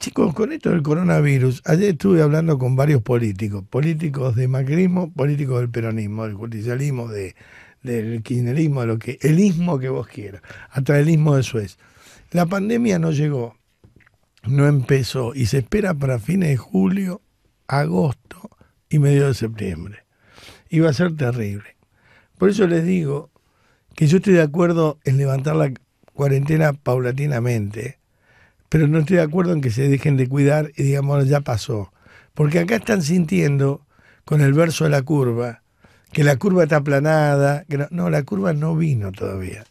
Chicos, con esto del coronavirus, ayer estuve hablando con varios políticos, políticos de macrismo, políticos del peronismo, del judicialismo, del kirchnerismo, lo que, el ismo que vos quieras, hasta el ismo de Suez. La pandemia no llegó, no empezó y se espera para fines de julio, agosto y medio de septiembre. Y va a ser terrible. Por eso les digo que yo estoy de acuerdo en levantar la cuarentena paulatinamente pero no estoy de acuerdo en que se dejen de cuidar y digamos, ya pasó. Porque acá están sintiendo, con el verso de la curva, que la curva está aplanada, no, la curva no vino todavía.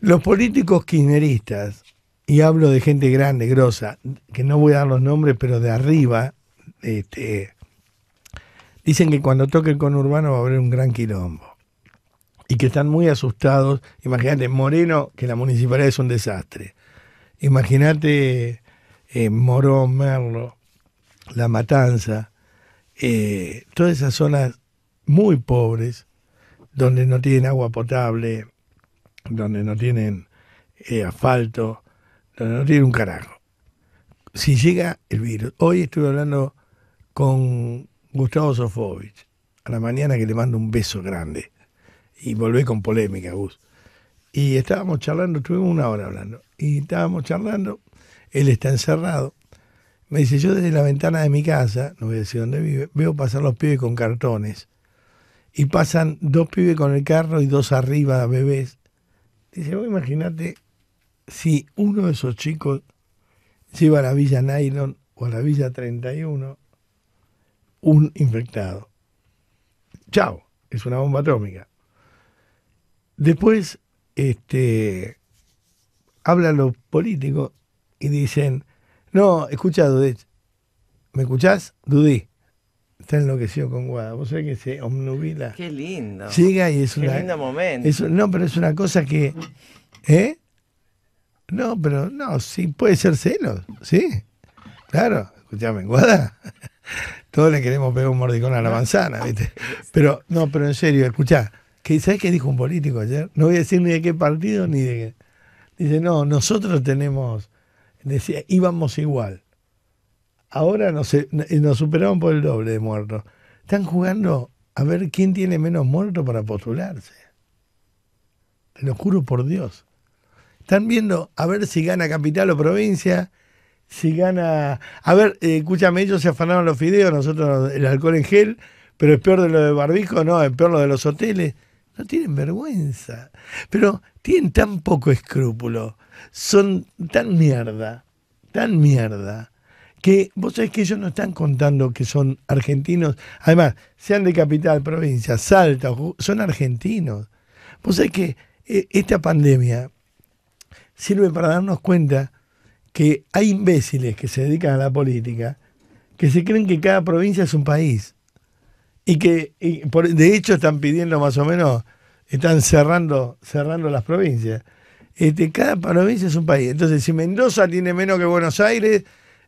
Los políticos kirchneristas, y hablo de gente grande, grosa, que no voy a dar los nombres, pero de arriba, este, dicen que cuando toque el conurbano va a haber un gran quilombo. Y que están muy asustados. Imagínate, Moreno, que la municipalidad es un desastre. Imagínate eh, Morón, Merlo, La Matanza, eh, todas esas zonas muy pobres, donde no tienen agua potable, donde no tienen eh, asfalto, donde no tienen un carajo. Si llega el virus, hoy estuve hablando con Gustavo Sofovich, a la mañana que le mando un beso grande, y volvé con polémica, Gus. Y estábamos charlando, estuvimos una hora hablando y estábamos charlando, él está encerrado. Me dice, yo desde la ventana de mi casa, no voy a decir dónde vive, veo pasar los pibes con cartones. Y pasan dos pibes con el carro y dos arriba bebés. Dice, vos imagínate si uno de esos chicos lleva a la Villa Nylon o a la Villa 31 un infectado. Chao, es una bomba atómica. Después, este, hablan los políticos y dicen, no, escucha Dudé, ¿me escuchás? Dudé. Está enloquecido con Guada. Vos sabés que se omnubila. Qué lindo. Siga y es un lindo momento. no, pero es una cosa que. ¿Eh? No, pero no, sí, puede ser celos. Sí. Claro, escuchame, Guada. Todos le queremos pegar un mordicón a la manzana, ¿viste? Pero, no, pero en serio, escuchá. ¿Sabés qué dijo un político ayer? No voy a decir ni de qué partido ni de qué. Dice, no, nosotros tenemos, decía, íbamos igual. Ahora nos, e, nos por el doble de muertos. Están jugando a ver quién tiene menos muertos para postularse. Te lo juro por Dios. Están viendo a ver si gana capital o provincia, si gana... A ver, eh, escúchame, ellos se afanaron los fideos, nosotros el alcohol en gel, pero es peor de lo de barbico, no, es peor lo de los hoteles. No tienen vergüenza. Pero tienen tan poco escrúpulo. Son tan mierda, tan mierda, que vos sabés que ellos no están contando que son argentinos. Además, sean de capital, provincia, Salta, son argentinos. Vos sabés que e, esta pandemia sirve para darnos cuenta que hay imbéciles que se dedican a la política que se creen que cada provincia es un país y que de hecho están pidiendo más o menos, están cerrando, cerrando las provincias. Este, cada provincia es un país. Entonces, si Mendoza tiene menos que Buenos Aires,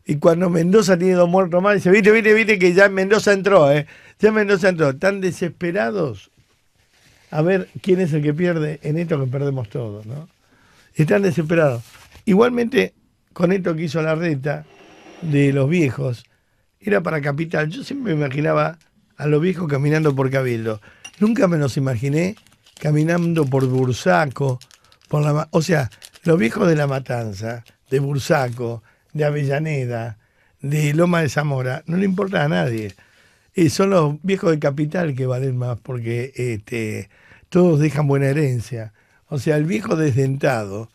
y cuando Mendoza tiene dos muertos más, dice, viste, viste, viste que ya Mendoza entró, ¿eh? Ya Mendoza entró. Están desesperados a ver quién es el que pierde en esto que perdemos todos, ¿no? Están desesperados. Igualmente, con esto que hizo la reta de los viejos, era para Capital. Yo siempre me imaginaba a los viejos caminando por Cabildo. Nunca me los imaginé caminando por Bursaco, por la, o sea, los viejos de La Matanza, de Bursaco, de Avellaneda, de Loma de Zamora, no le importa a nadie. Y son los viejos de capital que valen más porque este, todos dejan buena herencia. O sea, el viejo desdentado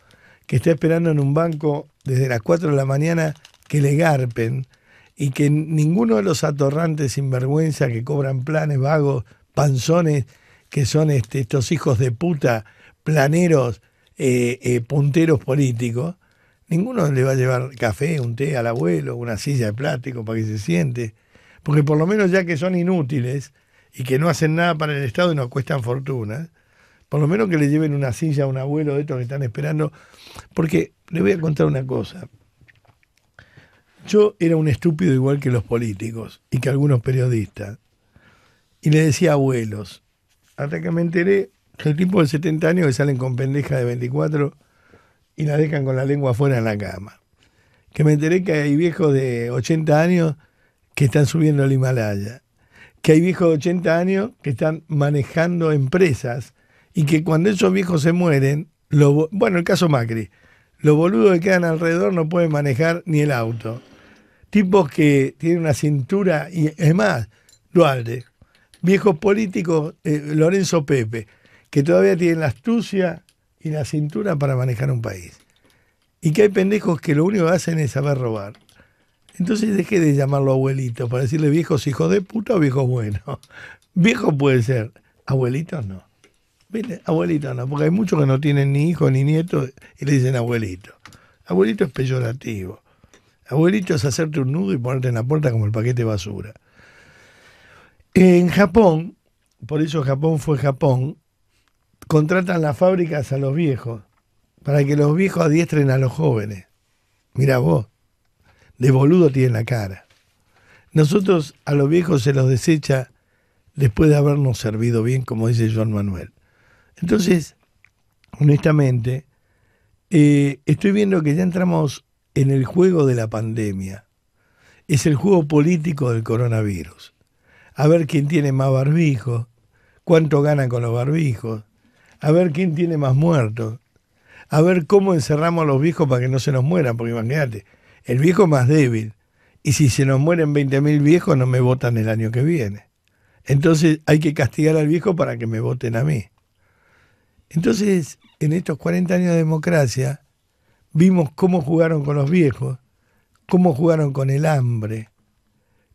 que está esperando en un banco desde las 4 de la mañana que le garpen, y que ninguno de los atorrantes sinvergüenza que cobran planes vagos, panzones, que son este, estos hijos de puta, planeros, eh, eh, punteros políticos, ninguno le va a llevar café, un té al abuelo, una silla de plástico para que se siente. Porque por lo menos ya que son inútiles y que no hacen nada para el Estado y nos cuestan fortunas, por lo menos que le lleven una silla a un abuelo de estos que están esperando. Porque le voy a contar una cosa. Yo era un estúpido igual que los políticos y que algunos periodistas. Y le decía abuelos. Hasta que me enteré que el tipo de 70 años que salen con pendeja de 24 y la dejan con la lengua afuera en la cama. Que me enteré que hay viejos de 80 años que están subiendo al Himalaya. Que hay viejos de 80 años que están manejando empresas y que cuando esos viejos se mueren, bueno, el caso Macri, los boludos que quedan alrededor no pueden manejar ni el auto tipos que tienen una cintura, y es más, Dualde, viejos políticos, eh, Lorenzo Pepe, que todavía tienen la astucia y la cintura para manejar un país. Y que hay pendejos que lo único que hacen es saber robar. Entonces dejé de llamarlo abuelito para decirle viejos hijos de puta o viejos buenos. Viejos puede ser, abuelitos no. Abuelitos Abuelito no, porque hay muchos que no tienen ni hijos ni nietos y le dicen abuelito. Abuelito es peyorativo. Abuelito es hacerte un nudo y ponerte en la puerta como el paquete de basura. En Japón, por eso Japón fue Japón, contratan las fábricas a los viejos para que los viejos adiestren a los jóvenes. Mira vos, de boludo tiene la cara. Nosotros a los viejos se los desecha después de habernos servido bien, como dice Joan Manuel. Entonces, honestamente, eh, estoy viendo que ya entramos en el juego de la pandemia. Es el juego político del coronavirus. A ver quién tiene más barbijos, cuánto ganan con los barbijos, a ver quién tiene más muertos, a ver cómo encerramos a los viejos para que no se nos mueran, porque imagínate, el viejo es más débil, y si se nos mueren 20.000 viejos no me votan el año que viene. Entonces hay que castigar al viejo para que me voten a mí. Entonces, en estos 40 años de democracia, vimos cómo jugaron con los viejos, cómo jugaron con el hambre,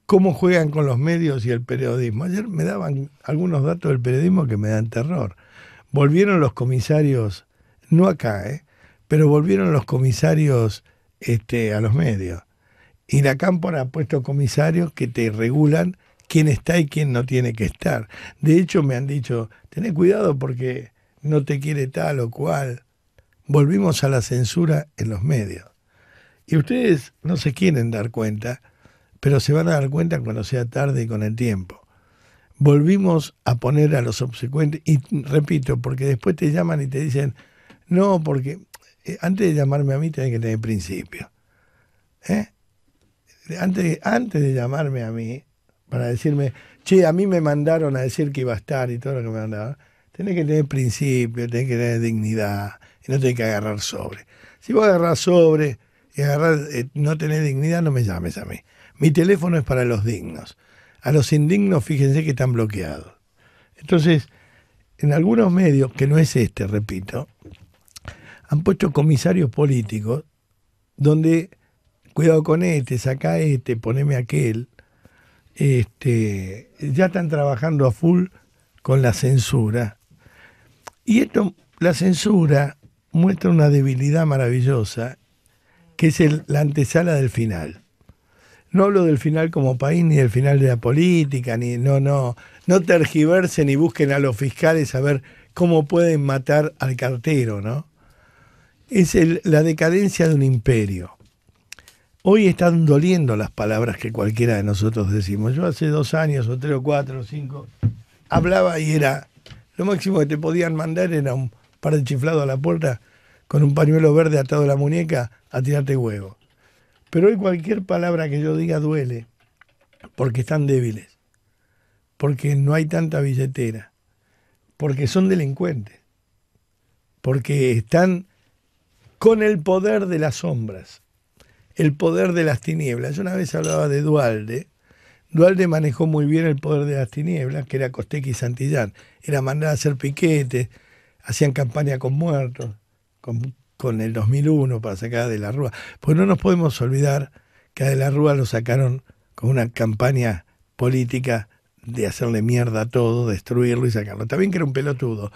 cómo juegan con los medios y el periodismo. Ayer me daban algunos datos del periodismo que me dan terror. Volvieron los comisarios, no acá, ¿eh? pero volvieron los comisarios este, a los medios. Y la Cámpora ha puesto comisarios que te regulan quién está y quién no tiene que estar. De hecho, me han dicho, tené cuidado porque no te quiere tal o cual volvimos a la censura en los medios. Y ustedes no se quieren dar cuenta, pero se van a dar cuenta cuando sea tarde y con el tiempo. Volvimos a poner a los obsecuentes, y repito, porque después te llaman y te dicen, no, porque eh, antes de llamarme a mí tenés que tener principio. ¿Eh? Antes, antes de llamarme a mí, para decirme, che, a mí me mandaron a decir que iba a estar y todo lo que me mandaron, tenés que tener principio, tenés que tener dignidad, y no tenés que agarrar sobre. Si vos agarrás sobre y agarrás, eh, no tenés dignidad, no me llames a mí. Mi teléfono es para los dignos. A los indignos, fíjense que están bloqueados. Entonces, en algunos medios, que no es este, repito, han puesto comisarios políticos donde, cuidado con este, saca este, poneme aquel. Este, ya están trabajando a full con la censura. Y esto, la censura muestra una debilidad maravillosa, que es el, la antesala del final. No hablo del final como país, ni del final de la política, ni no, no, no tergiversen y busquen a los fiscales a ver cómo pueden matar al cartero, ¿no? Es la decadencia de un imperio. Hoy están doliendo las palabras que cualquiera de nosotros decimos. Yo hace dos años, o tres, o cuatro, o cinco, hablaba y era, lo máximo que te podían mandar era un par de chiflados a la puerta con un pañuelo verde atado a la muñeca a tirarte huevo. Pero hoy cualquier palabra que yo diga duele, porque están débiles, porque no hay tanta billetera, porque son delincuentes, porque están con el poder de las sombras, el poder de las tinieblas. Yo una vez hablaba de Dualde, Dualde manejó muy bien el poder de las tinieblas, que era Costequi y Santillán. Era mandar a hacer piquetes, hacían campaña con muertos con, el 2001 para sacar a De la Rúa. Pues no nos podemos olvidar que a De la Rúa lo sacaron con una campaña política de hacerle mierda a todo, destruirlo y sacarlo. También que era un pelotudo,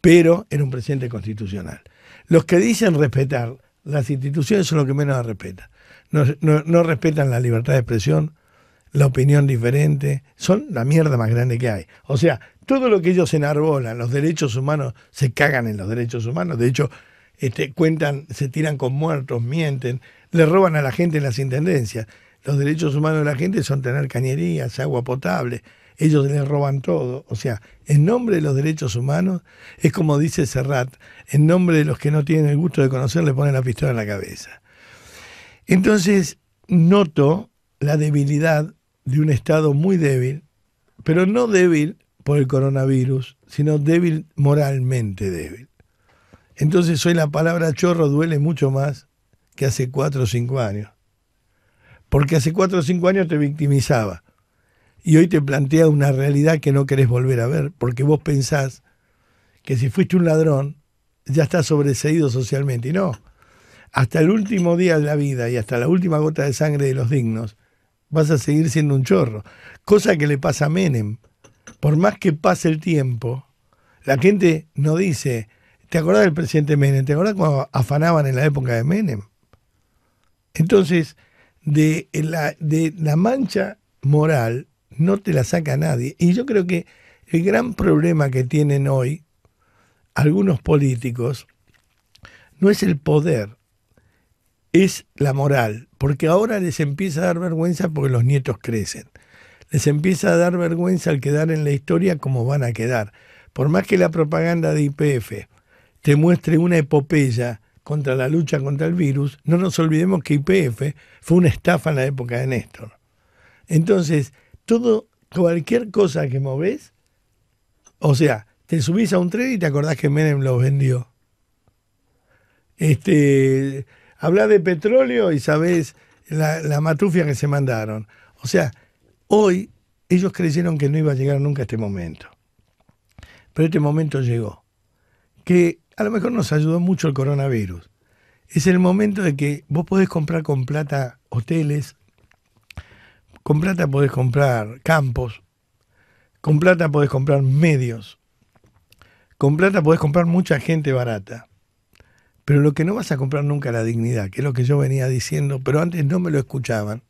pero era un presidente constitucional. Los que dicen respetar las instituciones son los que menos las respetan. No, no, respetan la libertad de expresión, la opinión diferente, son la mierda más grande que hay. O sea, todo lo que ellos enarbolan, los derechos humanos, se cagan en los derechos humanos. De hecho, este, cuentan, se tiran con muertos, mienten, le roban a la gente en las intendencias. Los derechos humanos de la gente son tener cañerías, agua potable. Ellos les roban todo. O sea, en nombre de los derechos humanos, es como dice Serrat, en nombre de los que no tienen el gusto de conocer, le ponen la pistola en la cabeza. Entonces, noto la debilidad de un Estado muy débil, pero no débil por el coronavirus, sino débil moralmente débil. Entonces hoy la palabra chorro duele mucho más que hace cuatro o cinco años. Porque hace cuatro o cinco años te victimizaba. Y hoy te plantea una realidad que no querés volver a ver, porque vos pensás que si fuiste un ladrón, ya estás sobreseído socialmente. Y no, hasta el último día de la vida y hasta la última gota de sangre de los dignos, vas a seguir siendo un chorro. Cosa que le pasa a Menem. Por más que pase el tiempo, la gente no dice, ¿Te acordás del presidente Menem? ¿Te acordás cuando afanaban en la época de Menem? Entonces, de la, de la mancha moral no te la saca nadie. Y yo creo que el gran problema que tienen hoy algunos políticos no es el poder, es la moral, porque ahora les empieza a dar vergüenza porque los nietos crecen. Les empieza a dar vergüenza al quedar en la historia como van a quedar. Por más que la propaganda de IPF te muestre una epopeya contra la lucha contra el virus, no nos olvidemos que IPF fue una estafa en la época de Néstor. Entonces, todo, cualquier cosa que moves, o sea, te subís a un tren y te acordás que Menem los vendió. Este, habla de petróleo y sabés la, la matufia que se mandaron. O sea, hoy ellos creyeron que no iba a llegar nunca a este momento. Pero este momento llegó. Que a lo mejor nos ayudó mucho el coronavirus. Es el momento de que vos podés comprar con plata hoteles, con plata podés comprar campos, con plata podés comprar medios, con plata podés comprar mucha gente barata. Pero lo que no vas a comprar nunca es la dignidad, que es lo que yo venía diciendo, pero antes no me lo escuchaban,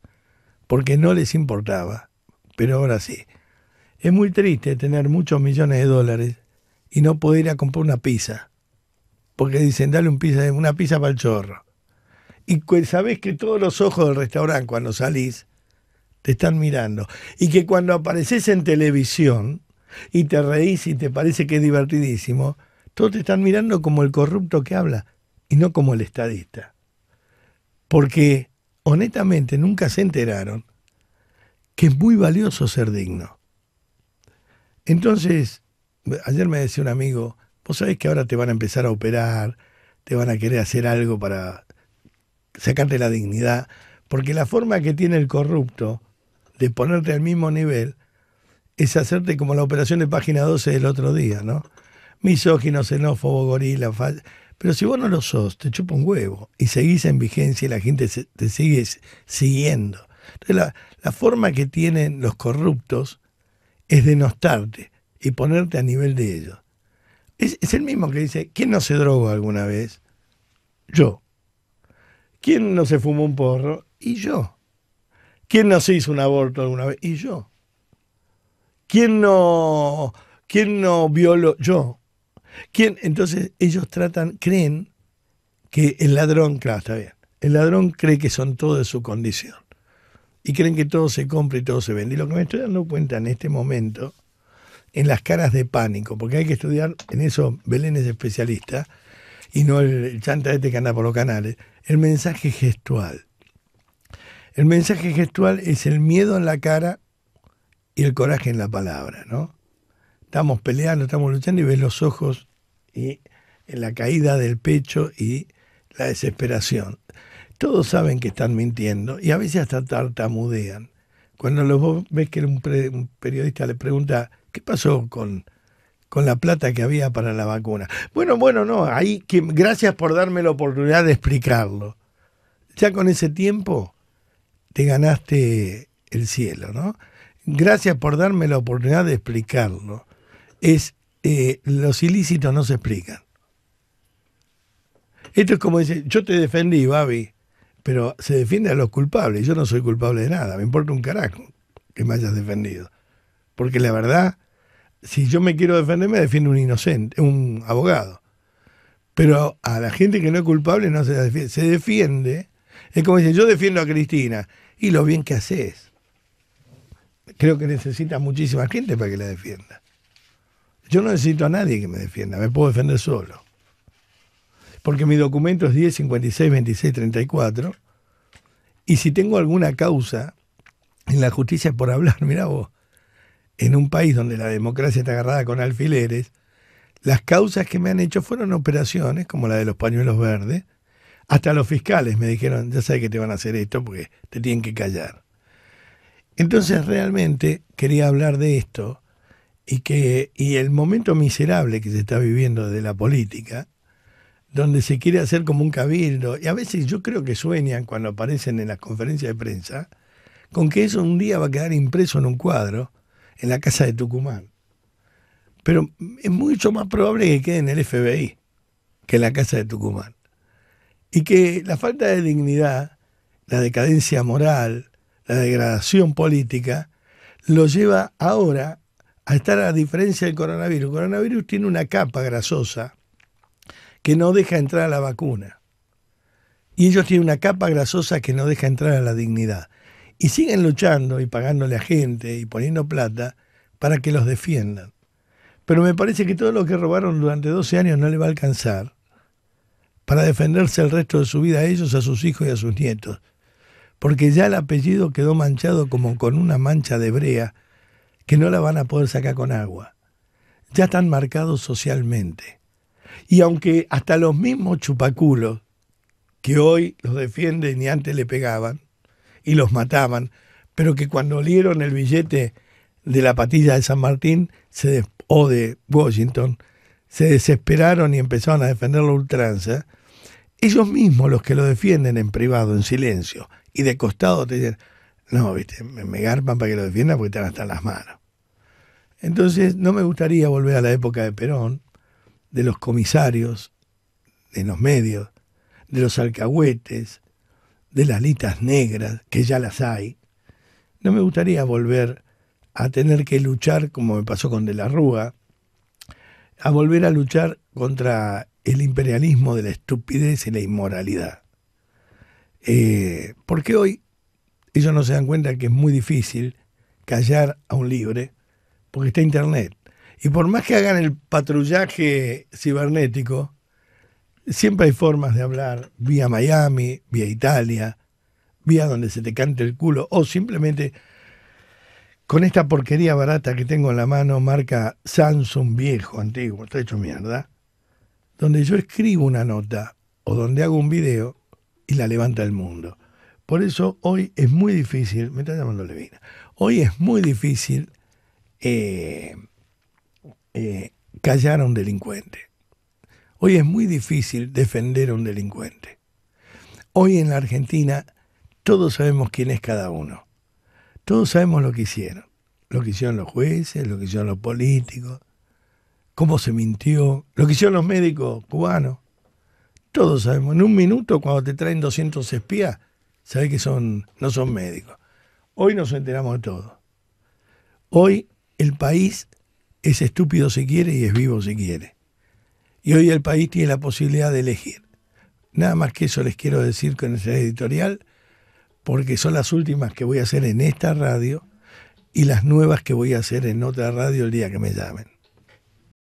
porque no les importaba, pero ahora sí. Es muy triste tener muchos millones de dólares y no poder ir a comprar una pizza porque dicen, dale una pizza para el chorro. Y sabés que todos los ojos del restaurante cuando salís te están mirando. Y que cuando apareces en televisión y te reís y te parece que es divertidísimo, todos te están mirando como el corrupto que habla y no como el estadista. Porque honestamente nunca se enteraron que es muy valioso ser digno. Entonces, ayer me decía un amigo, Vos sabés que ahora te van a empezar a operar, te van a querer hacer algo para sacarte la dignidad, porque la forma que tiene el corrupto de ponerte al mismo nivel es hacerte como la operación de página 12 del otro día, ¿no? Misógino, xenófobo, gorila, fal... Pero si vos no lo sos, te chupa un huevo y seguís en vigencia y la gente te sigue siguiendo. Entonces, la, la, forma que tienen los corruptos es denostarte y ponerte a nivel de ellos. Es, el mismo que dice, ¿quién no se drogó alguna vez? Yo. ¿Quién no se fumó un porro? Y yo. ¿Quién no se hizo un aborto alguna vez? Y yo. ¿Quién no, quién no violó? Yo. ¿Quién? Entonces ellos tratan, creen que el ladrón, claro, está bien, el ladrón cree que son todo de su condición. Y creen que todo se compra y todo se vende. Y lo que me estoy dando cuenta en este momento en las caras de pánico, porque hay que estudiar, en eso Belén es especialista, y no el chanta este que anda por los canales, el mensaje gestual. El mensaje gestual es el miedo en la cara y el coraje en la palabra, ¿no? Estamos peleando, estamos luchando y ves los ojos y en la caída del pecho y la desesperación. Todos saben que están mintiendo y a veces hasta tartamudean. Cuando los ves que un periodista le pregunta ¿Qué pasó con, con la plata que había para la vacuna? Bueno, bueno, no, ahí que, gracias por darme la oportunidad de explicarlo. Ya con ese tiempo te ganaste el cielo, ¿no? Gracias por darme la oportunidad de explicarlo. Es eh, los ilícitos no se explican. Esto es como decir, yo te defendí, Babi, pero se defiende a los culpables. Yo no soy culpable de nada, me importa un carajo que me hayas defendido. Porque la verdad si yo me quiero defender, me defiende un inocente, un abogado. Pero a la gente que no es culpable no se defiende. Se defiende. Es como dice, yo defiendo a Cristina. Y lo bien que haces. Creo que necesita muchísima gente para que la defienda. Yo no necesito a nadie que me defienda, me puedo defender solo. Porque mi documento es 10, 56, 26, 34. Y si tengo alguna causa en la justicia por hablar, mirá vos, en un país donde la democracia está agarrada con alfileres, las causas que me han hecho fueron operaciones, como la de los pañuelos verdes. Hasta los fiscales me dijeron, ya sabes que te van a hacer esto porque te tienen que callar. Entonces realmente quería hablar de esto y, que, y el momento miserable que se está viviendo de la política, donde se quiere hacer como un cabildo, y a veces yo creo que sueñan cuando aparecen en las conferencias de prensa, con que eso un día va a quedar impreso en un cuadro en la casa de Tucumán. Pero es mucho más probable que quede en el FBI que en la casa de Tucumán. Y que la falta de dignidad, la decadencia moral, la degradación política, lo lleva ahora a estar a diferencia del coronavirus. El coronavirus tiene una capa grasosa que no deja entrar a la vacuna. Y ellos tienen una capa grasosa que no deja entrar a la dignidad y siguen luchando y pagándole a gente y poniendo plata para que los defiendan. Pero me parece que todo lo que robaron durante 12 años no le va a alcanzar para defenderse el resto de su vida a ellos, a sus hijos y a sus nietos. Porque ya el apellido quedó manchado como con una mancha de brea que no la van a poder sacar con agua. Ya están marcados socialmente. Y aunque hasta los mismos chupaculos que hoy los defienden ni antes le pegaban, y los mataban, pero que cuando olieron el billete de la patilla de San Martín o de Washington, se desesperaron y empezaron a defender la ultranza, ellos mismos los que lo defienden en privado, en silencio, y de costado te dicen, no, viste, me garpan para que lo defiendan porque están hasta las manos. Entonces, no me gustaría volver a la época de Perón, de los comisarios, de los medios, de los alcahuetes, de las listas negras, que ya las hay, no me gustaría volver a tener que luchar, como me pasó con De la Rúa, a volver a luchar contra el imperialismo de la estupidez y la inmoralidad. Eh, porque hoy ellos no se dan cuenta que es muy difícil callar a un libre, porque está Internet. Y por más que hagan el patrullaje cibernético, siempre hay formas de hablar vía Miami, vía Italia, vía donde se te cante el culo, o simplemente con esta porquería barata que tengo en la mano, marca Samsung viejo, antiguo, está hecho mierda, donde yo escribo una nota o donde hago un video y la levanta el mundo. Por eso hoy es muy difícil, me está llamando Levina, hoy es muy difícil eh, eh, callar a un delincuente. Hoy es muy difícil defender a un delincuente. Hoy en la Argentina todos sabemos quién es cada uno. Todos sabemos lo que hicieron. Lo que hicieron los jueces, lo que hicieron los políticos, cómo se mintió, lo que hicieron los médicos cubanos. Todos sabemos. En un minuto, cuando te traen 200 espías, sabes que son, no son médicos. Hoy nos enteramos de todo. Hoy el país es estúpido si quiere y es vivo si quiere y hoy el país tiene la posibilidad de elegir. Nada más que eso les quiero decir con ese editorial, porque son las últimas que voy a hacer en esta radio y las nuevas que voy a hacer en otra radio el día que me llamen.